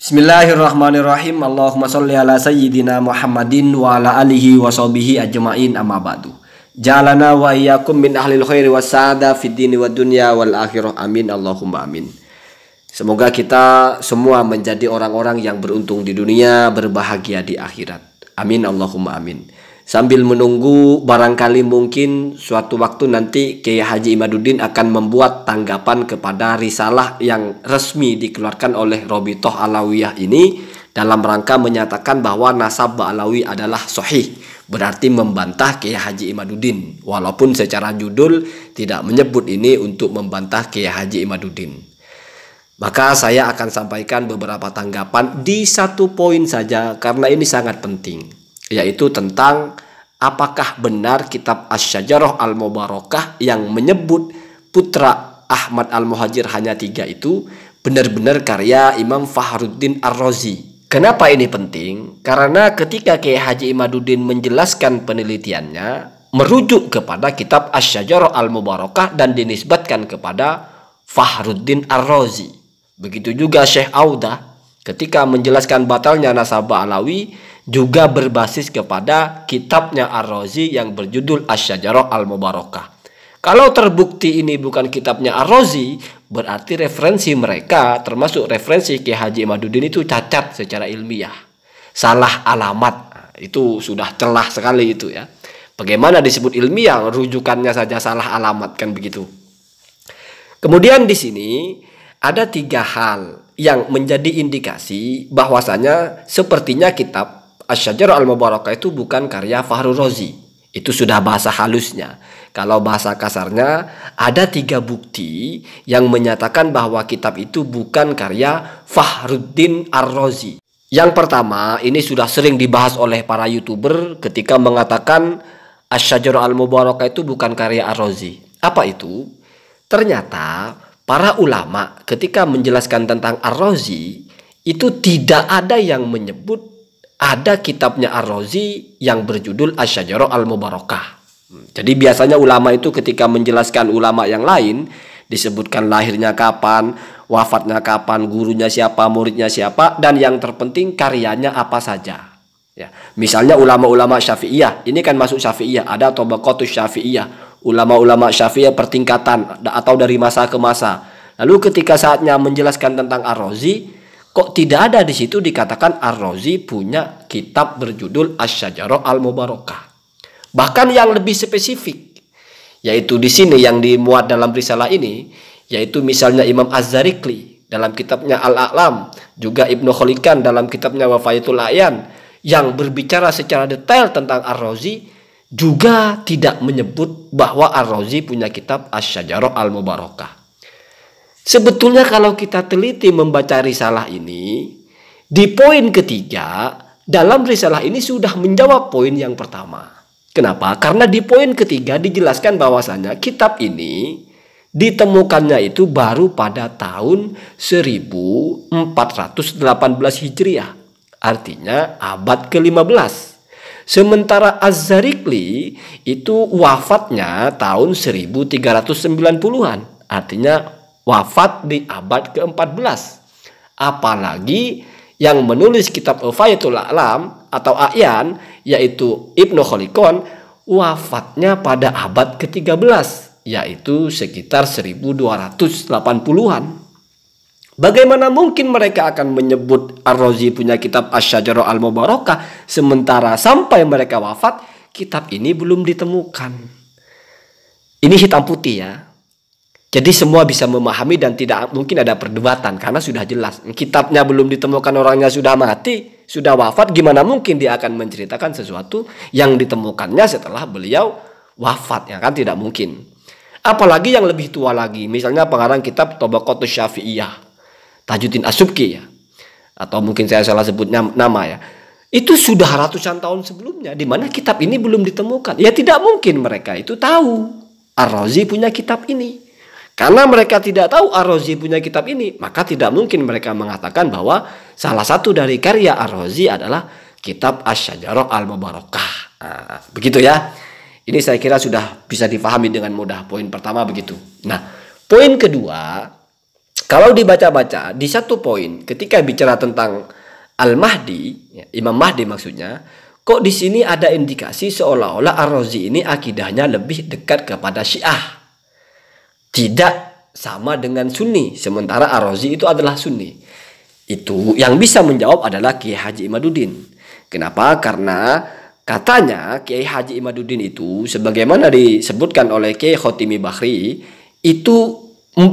Bismillahirrahmanirrahim. Allahumma sholli ala sayyidina Muhammadin wa ala alihi wa sahbihi ajmain amma ba'du. Jalana wa iyyakum min ahlil khairi wasada saada fid dini wad dunya wal akhirah. Amin Allahumma amin. Semoga kita semua menjadi orang-orang yang beruntung di dunia, berbahagia di akhirat. Amin Allahumma amin sambil menunggu barangkali mungkin suatu waktu nanti Kiai Haji Imaduddin akan membuat tanggapan kepada risalah yang resmi dikeluarkan oleh Robitoh Alawiyah ini dalam rangka menyatakan bahwa nasab Alawi adalah sohih berarti membantah Kiai Haji Imaduddin walaupun secara judul tidak menyebut ini untuk membantah Kiai Haji Imaduddin maka saya akan sampaikan beberapa tanggapan di satu poin saja karena ini sangat penting yaitu tentang apakah benar kitab Asy-Syajarah Al-Mubarakah yang menyebut putra Ahmad Al-Muhajir hanya tiga itu benar-benar karya Imam Fahruddin Ar-Razi. Kenapa ini penting? Karena ketika Kiai Haji Imaduddin menjelaskan penelitiannya, merujuk kepada kitab Asy-Syajarah Al-Mubarakah dan dinisbatkan kepada Fahruddin Ar-Razi. Begitu juga Syekh Audah ketika menjelaskan batalnya nasabah Alawi juga berbasis kepada kitabnya Ar-Razi yang berjudul Asy-Syajarah Al-Mubarakah. Kalau terbukti ini bukan kitabnya Ar-Razi, berarti referensi mereka termasuk referensi Ki Haji Madudin itu cacat secara ilmiah. Salah alamat. itu sudah celah sekali itu ya. Bagaimana disebut ilmiah rujukannya saja salah alamat kan begitu. Kemudian di sini ada tiga hal yang menjadi indikasi bahwasanya sepertinya kitab Asyajar al-Mubarakah itu bukan karya Fahru Rozi. Itu sudah bahasa halusnya. Kalau bahasa kasarnya, ada tiga bukti yang menyatakan bahwa kitab itu bukan karya Fahruddin Ar-Rozi. Yang pertama, ini sudah sering dibahas oleh para youtuber ketika mengatakan Asyajar al-Mubarakah itu bukan karya Ar-Rozi. Apa itu? Ternyata para ulama ketika menjelaskan tentang Ar-Rozi itu tidak ada yang menyebut ada kitabnya Ar-Razi yang berjudul Asyajarah Al-Mubarakah. Hmm, jadi biasanya ulama itu ketika menjelaskan ulama yang lain disebutkan lahirnya kapan, wafatnya kapan, gurunya siapa, muridnya siapa dan yang terpenting karyanya apa saja. Ya. Misalnya ulama-ulama Syafi'iyah, ini kan masuk Syafi'iyah, ada Tabaqatus Syafi'iyah, ulama-ulama Syafi'iyah pertingkatan atau dari masa ke masa. Lalu ketika saatnya menjelaskan tentang Ar-Razi, Kok tidak ada di situ dikatakan Ar-Razi punya kitab berjudul Asy-Syajarah Al-Mubarakah. Bahkan yang lebih spesifik yaitu di sini yang dimuat dalam risalah ini yaitu misalnya Imam Az-Zarikli dalam kitabnya Al-A'lam, juga Ibnu Khalikan dalam kitabnya Wafayatul Ayan yang berbicara secara detail tentang Ar-Razi juga tidak menyebut bahwa Ar-Razi punya kitab Asy-Syajarah Al-Mubarakah. Sebetulnya kalau kita teliti membaca risalah ini, di poin ketiga, dalam risalah ini sudah menjawab poin yang pertama. Kenapa? Karena di poin ketiga dijelaskan bahwasanya kitab ini ditemukannya itu baru pada tahun 1418 Hijriah. Artinya abad ke-15. Sementara az itu wafatnya tahun 1390-an. Artinya wafat di abad ke-14. Apalagi yang menulis kitab Ufayatul Alam atau Ayan yaitu Ibnu Khalikon wafatnya pada abad ke-13 yaitu sekitar 1280-an. Bagaimana mungkin mereka akan menyebut Ar-Razi punya kitab Asy-Syajarah Al-Mubarakah sementara sampai mereka wafat kitab ini belum ditemukan. Ini hitam putih ya. Jadi semua bisa memahami dan tidak mungkin ada perdebatan karena sudah jelas. Kitabnya belum ditemukan orangnya sudah mati, sudah wafat, gimana mungkin dia akan menceritakan sesuatu yang ditemukannya setelah beliau wafat ya kan tidak mungkin. Apalagi yang lebih tua lagi, misalnya pengarang kitab Tobakotu Syafi'iyah, Tajuddin Asubki ya. Atau mungkin saya salah sebut nama ya. Itu sudah ratusan tahun sebelumnya di mana kitab ini belum ditemukan. Ya tidak mungkin mereka itu tahu Ar-Razi punya kitab ini karena mereka tidak tahu Ar-Razi punya kitab ini, maka tidak mungkin mereka mengatakan bahwa salah satu dari karya Ar-Razi adalah kitab Asy-Syajarah Al-Mubarakah. Nah, begitu ya. Ini saya kira sudah bisa dipahami dengan mudah poin pertama begitu. Nah, poin kedua, kalau dibaca-baca di satu poin ketika bicara tentang Al-Mahdi, ya, Imam Mahdi maksudnya, kok di sini ada indikasi seolah-olah Ar-Razi ini akidahnya lebih dekat kepada Syiah tidak sama dengan Sunni sementara Arozi itu adalah Sunni itu yang bisa menjawab adalah Kiai Haji Imaduddin kenapa karena katanya Kiai Haji Imaduddin itu sebagaimana disebutkan oleh Kiai Khotimi Bahri itu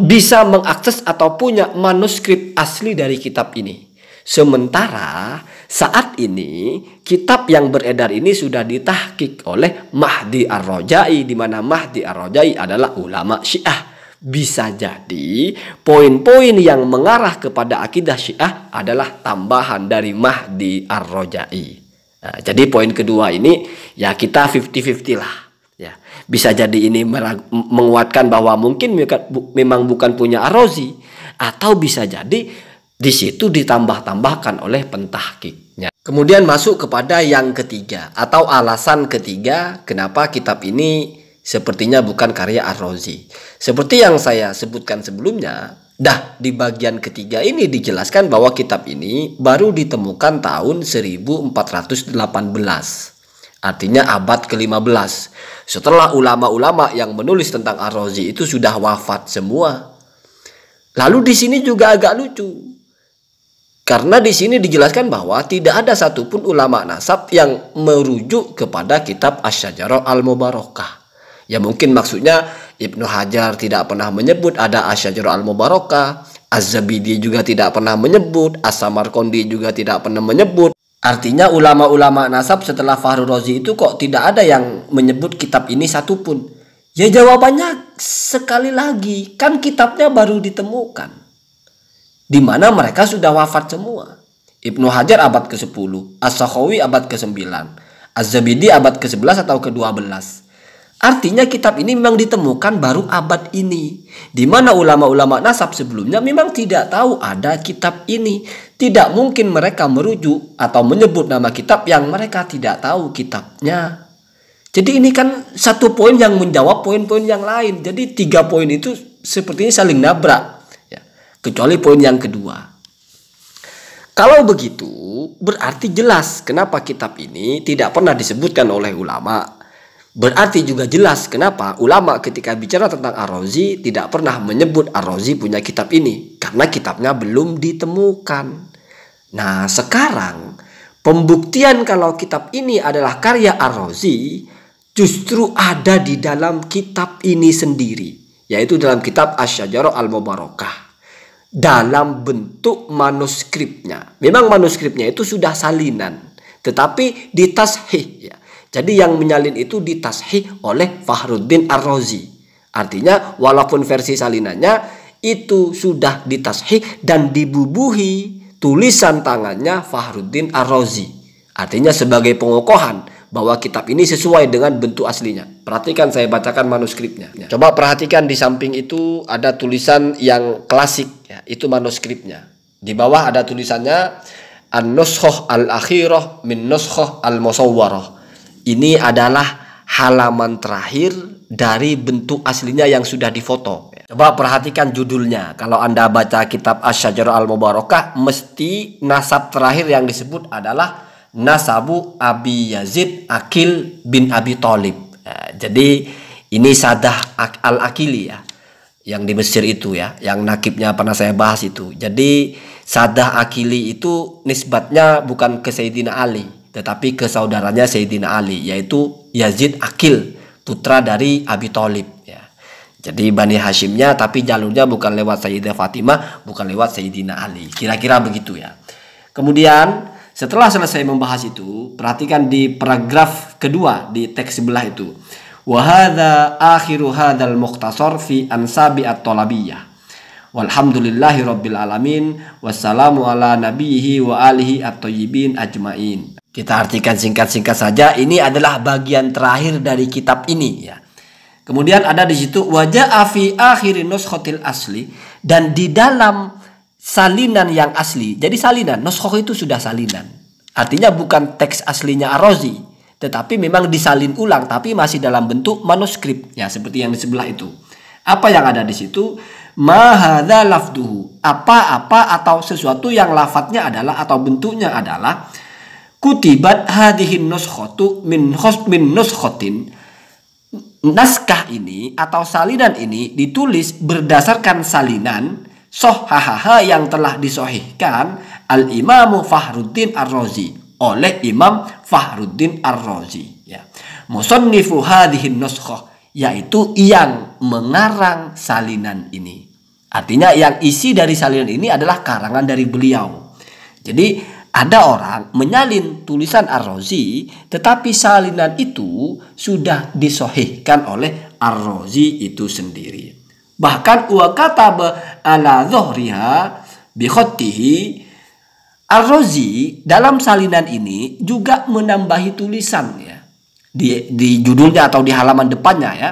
bisa mengakses atau punya manuskrip asli dari kitab ini sementara saat ini kitab yang beredar ini sudah ditahkik oleh Mahdi ar rajai di mana Mahdi ar rajai adalah ulama Syiah. Bisa jadi poin-poin yang mengarah kepada akidah Syiah adalah tambahan dari Mahdi ar rajai Nah, jadi poin kedua ini ya kita 50-50 lah ya bisa jadi ini menguatkan bahwa mungkin memang bukan punya Arozi atau bisa jadi di situ ditambah-tambahkan oleh pentahkiknya. Kemudian masuk kepada yang ketiga atau alasan ketiga kenapa kitab ini sepertinya bukan karya Ar-Razi. Seperti yang saya sebutkan sebelumnya, Dah, di bagian ketiga ini dijelaskan bahwa kitab ini baru ditemukan tahun 1418. Artinya abad ke-15. Setelah ulama-ulama yang menulis tentang Ar-Razi itu sudah wafat semua. Lalu di sini juga agak lucu. Karena di sini dijelaskan bahwa tidak ada satupun ulama nasab yang merujuk kepada kitab Asyajarah Al-Mubarakah. Ya mungkin maksudnya Ibnu Hajar tidak pernah menyebut ada Asyajarah Al-Mubarakah, Az-Zabidi juga tidak pernah menyebut, as samarkondi juga tidak pernah menyebut. Artinya ulama-ulama nasab setelah Fahru Rozi itu kok tidak ada yang menyebut kitab ini satupun. Ya jawabannya sekali lagi, kan kitabnya baru ditemukan di mana mereka sudah wafat semua. Ibnu Hajar abad ke-10, As-Sakhawi abad ke-9, Az-Zabidi abad ke-11 atau ke-12. Artinya kitab ini memang ditemukan baru abad ini, di mana ulama-ulama nasab sebelumnya memang tidak tahu ada kitab ini. Tidak mungkin mereka merujuk atau menyebut nama kitab yang mereka tidak tahu kitabnya. Jadi ini kan satu poin yang menjawab poin-poin yang lain. Jadi tiga poin itu sepertinya saling nabrak kecuali poin yang kedua. Kalau begitu, berarti jelas kenapa kitab ini tidak pernah disebutkan oleh ulama. Berarti juga jelas kenapa ulama ketika bicara tentang Ar-Razi tidak pernah menyebut Ar-Razi punya kitab ini karena kitabnya belum ditemukan. Nah, sekarang pembuktian kalau kitab ini adalah karya Ar-Razi justru ada di dalam kitab ini sendiri, yaitu dalam kitab Asy-Syajarah Al-Mubarakah dalam bentuk manuskripnya. Memang manuskripnya itu sudah salinan, tetapi ditashih ya. Jadi yang menyalin itu ditashih oleh Fahruddin Ar-Razi. Artinya walaupun versi salinannya itu sudah ditashih dan dibubuhi tulisan tangannya Fahruddin Ar-Razi. Artinya sebagai pengokohan bahwa kitab ini sesuai dengan bentuk aslinya. Perhatikan saya bacakan manuskripnya. Ya. Coba perhatikan di samping itu ada tulisan yang klasik, ya, itu manuskripnya. Di bawah ada tulisannya an nuskhah Al-Akhirah min Nuskhah Al-Musawwarah. Ini adalah halaman terakhir dari bentuk aslinya yang sudah difoto. Coba perhatikan judulnya. Kalau Anda baca kitab Asy-Syajarah Al-Mubarakah, mesti nasab terakhir yang disebut adalah nasabu Abi Yazid Akil bin Abi Talib Nah, jadi ini Sadah Al-Akili ya yang di Mesir itu ya, yang nakibnya pernah saya bahas itu. Jadi Sadah Akili itu nisbatnya bukan ke Sayyidina Ali, tetapi ke saudaranya Sayyidina Ali yaitu Yazid Akil, putra dari Abi Talib ya. Jadi Bani Hashimnya tapi jalurnya bukan lewat Sayyidah Fatimah, bukan lewat Sayyidina Ali. Kira-kira begitu ya. Kemudian setelah selesai membahas itu, perhatikan di paragraf kedua di teks sebelah itu. Wahada akhiru hadal muhtasor fi ansabi at tolabiyah. Walhamdulillahi rabbil alamin. Wassalamu ala nabihi wa alihi at ajmain. Kita artikan singkat-singkat saja. Ini adalah bagian terakhir dari kitab ini ya. Kemudian ada di situ wajah afi akhirin nuskhotil asli dan di dalam salinan yang asli. Jadi salinan, noskoh itu sudah salinan. Artinya bukan teks aslinya Arozi, tetapi memang disalin ulang, tapi masih dalam bentuk manuskrip. Ya, seperti yang di sebelah itu. Apa yang ada di situ? Mahada lafduhu. Apa-apa atau sesuatu yang lafadznya adalah atau bentuknya adalah kutibat hadihin nuskhatu min khos min nuskhatin naskah ini atau salinan ini ditulis berdasarkan salinan sohahaha yang telah disohihkan al imam Fahruddin Ar-Razi oleh Imam Fahruddin Ar-Razi. Ya. Musonnifu hadihin yaitu yang mengarang salinan ini. Artinya yang isi dari salinan ini adalah karangan dari beliau. Jadi ada orang menyalin tulisan Ar-Razi tetapi salinan itu sudah disohihkan oleh Ar-Razi itu sendiri. Bahkan wa kataba ala zohriha bihotihi Ar-Razi dalam salinan ini juga menambahi tulisan ya di, di judulnya atau di halaman depannya ya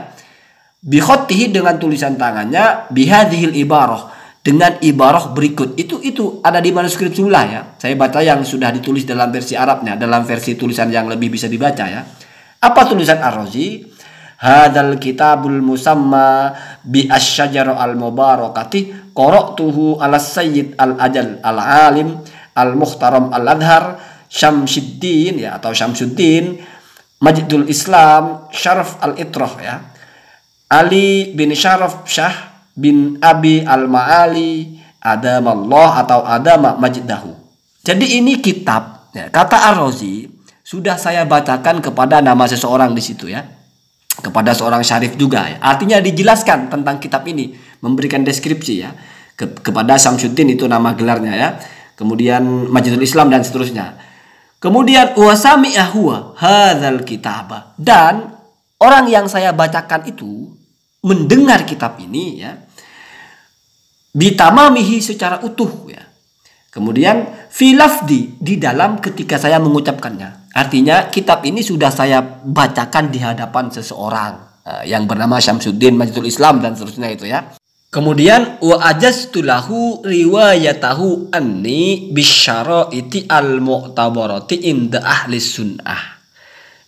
bihotih dengan tulisan tangannya bihadhil ibaroh dengan ibaroh berikut itu itu ada di manuskrip sulah ya saya baca yang sudah ditulis dalam versi Arabnya dalam versi tulisan yang lebih bisa dibaca ya apa tulisan Ar-Razi hadal kitabul musamma bi asyajar al mubarakati qara'tuhu ala sayyid al ajal al alim al muhtaram al adhar Syamsuddin ya atau Syamsuddin Majdul Islam Syaraf al itrah ya Ali bin Syaraf Syah bin Abi al Maali Adamallah atau Adama Majdahu jadi ini kitab ya, kata Ar-Razi sudah saya bacakan kepada nama seseorang di situ ya kepada seorang syarif juga. Ya. Artinya dijelaskan tentang kitab ini, memberikan deskripsi ya kepada samsudin itu nama gelarnya ya. Kemudian Majidul Islam dan seterusnya. Kemudian wasami ahwa hadal kitabah dan orang yang saya bacakan itu mendengar kitab ini ya bitamamihi secara utuh ya Kemudian filafdi di dalam ketika saya mengucapkannya. Artinya kitab ini sudah saya bacakan di hadapan seseorang eh, yang bernama Syamsuddin Majidul Islam dan seterusnya itu ya. Kemudian wa lahu riwayatahu anni bisyaraiti al-mu'tabarati inda ahli sunnah.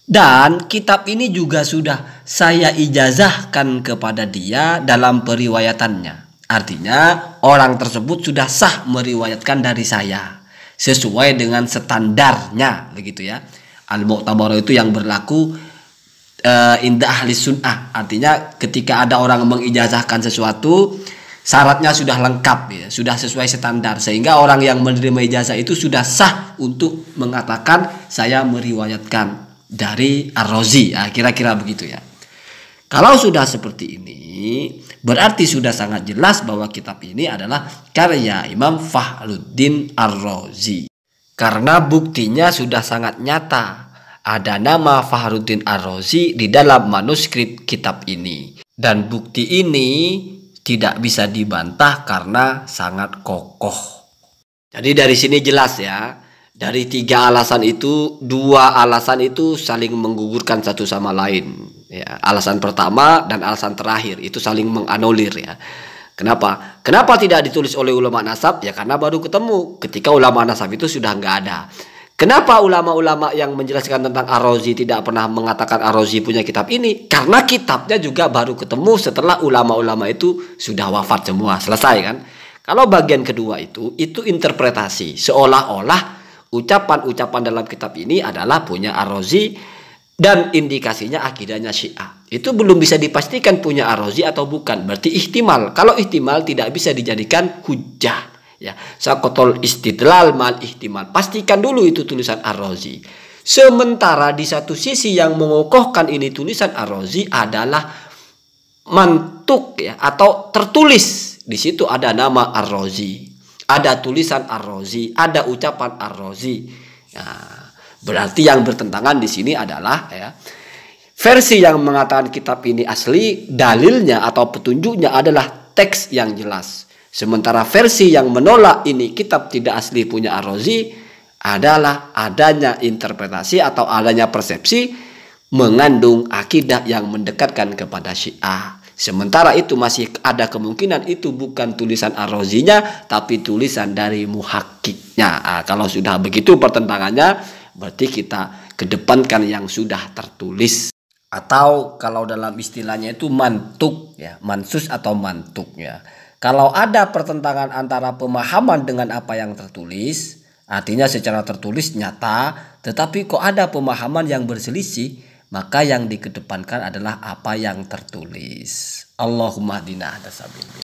Dan kitab ini juga sudah saya ijazahkan kepada dia dalam periwayatannya. Artinya, orang tersebut sudah sah meriwayatkan dari saya sesuai dengan standarnya begitu ya. Al-Mu'tabar itu yang berlaku uh, eh, indah ahli sunnah. Artinya ketika ada orang mengijazahkan sesuatu, syaratnya sudah lengkap ya, sudah sesuai standar sehingga orang yang menerima ijazah itu sudah sah untuk mengatakan saya meriwayatkan dari Ar-Razi. Ya, kira-kira begitu ya. Kalau sudah seperti ini, berarti sudah sangat jelas bahwa kitab ini adalah karya Imam Fahluddin Ar-Razi. Karena buktinya sudah sangat nyata, ada nama Fahruddin Ar-Razi di dalam manuskrip kitab ini. Dan bukti ini tidak bisa dibantah karena sangat kokoh. Jadi dari sini jelas ya, dari tiga alasan itu, dua alasan itu saling menggugurkan satu sama lain. Ya, alasan pertama dan alasan terakhir itu saling menganulir ya. Kenapa? Kenapa tidak ditulis oleh ulama nasab? Ya karena baru ketemu ketika ulama nasab itu sudah nggak ada. Kenapa ulama-ulama yang menjelaskan tentang Arozi tidak pernah mengatakan Arozi punya kitab ini? Karena kitabnya juga baru ketemu setelah ulama-ulama itu sudah wafat semua. Selesai kan? Kalau bagian kedua itu, itu interpretasi. Seolah-olah ucapan-ucapan dalam kitab ini adalah punya Arozi dan indikasinya akidahnya Syiah. Itu belum bisa dipastikan punya ar atau bukan. Berarti ihtimal. Kalau ihtimal tidak bisa dijadikan hujah. Ya, sakotol istidlal mal ihtimal. Pastikan dulu itu tulisan ar Sementara di satu sisi yang mengokohkan ini tulisan ar adalah mantuk ya atau tertulis. Di situ ada nama ar ada tulisan ar ada ucapan ar Nah, Berarti yang bertentangan di sini adalah ya versi yang mengatakan kitab ini asli, dalilnya atau petunjuknya adalah teks yang jelas. Sementara versi yang menolak ini kitab tidak asli punya arrozi adalah adanya interpretasi atau adanya persepsi mengandung akidah yang mendekatkan kepada Syiah. Sementara itu masih ada kemungkinan itu bukan tulisan arrozinya tapi tulisan dari muhakiknya Nah, kalau sudah begitu pertentangannya Berarti kita kedepankan yang sudah tertulis atau kalau dalam istilahnya itu mantuk ya, mansus atau mantuk ya. Kalau ada pertentangan antara pemahaman dengan apa yang tertulis, artinya secara tertulis nyata, tetapi kok ada pemahaman yang berselisih, maka yang dikedepankan adalah apa yang tertulis. Allahumma dina